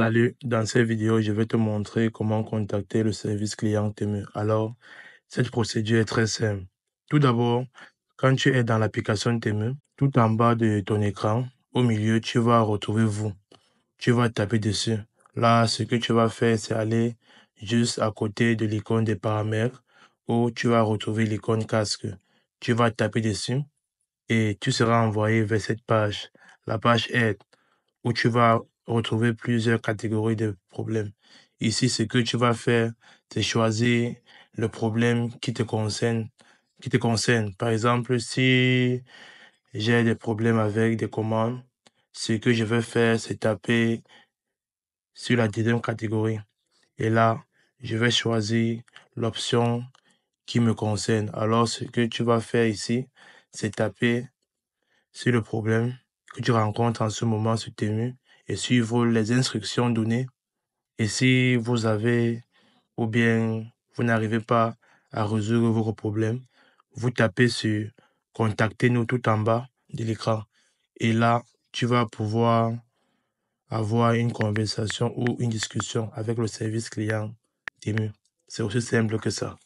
Salut, dans cette vidéo, je vais te montrer comment contacter le service client Temu. Alors, cette procédure est très simple. Tout d'abord, quand tu es dans l'application TME, tout en bas de ton écran, au milieu, tu vas retrouver vous. Tu vas taper dessus. Là, ce que tu vas faire, c'est aller juste à côté de l'icône des paramètres où tu vas retrouver l'icône casque. Tu vas taper dessus et tu seras envoyé vers cette page, la page aide, où tu vas retrouver plusieurs catégories de problèmes. Ici, ce que tu vas faire, c'est choisir le problème qui te concerne, qui te concerne. Par exemple, si j'ai des problèmes avec des commandes, ce que je vais faire, c'est taper sur la deuxième catégorie. Et là, je vais choisir l'option qui me concerne. Alors, ce que tu vas faire ici, c'est taper sur le problème que tu rencontres en ce moment sur tes et suivre les instructions données. Et si vous avez ou bien vous n'arrivez pas à résoudre vos problèmes, vous tapez sur Contactez-nous tout en bas de l'écran. Et là, tu vas pouvoir avoir une conversation ou une discussion avec le service client d'EMU. C'est aussi simple que ça.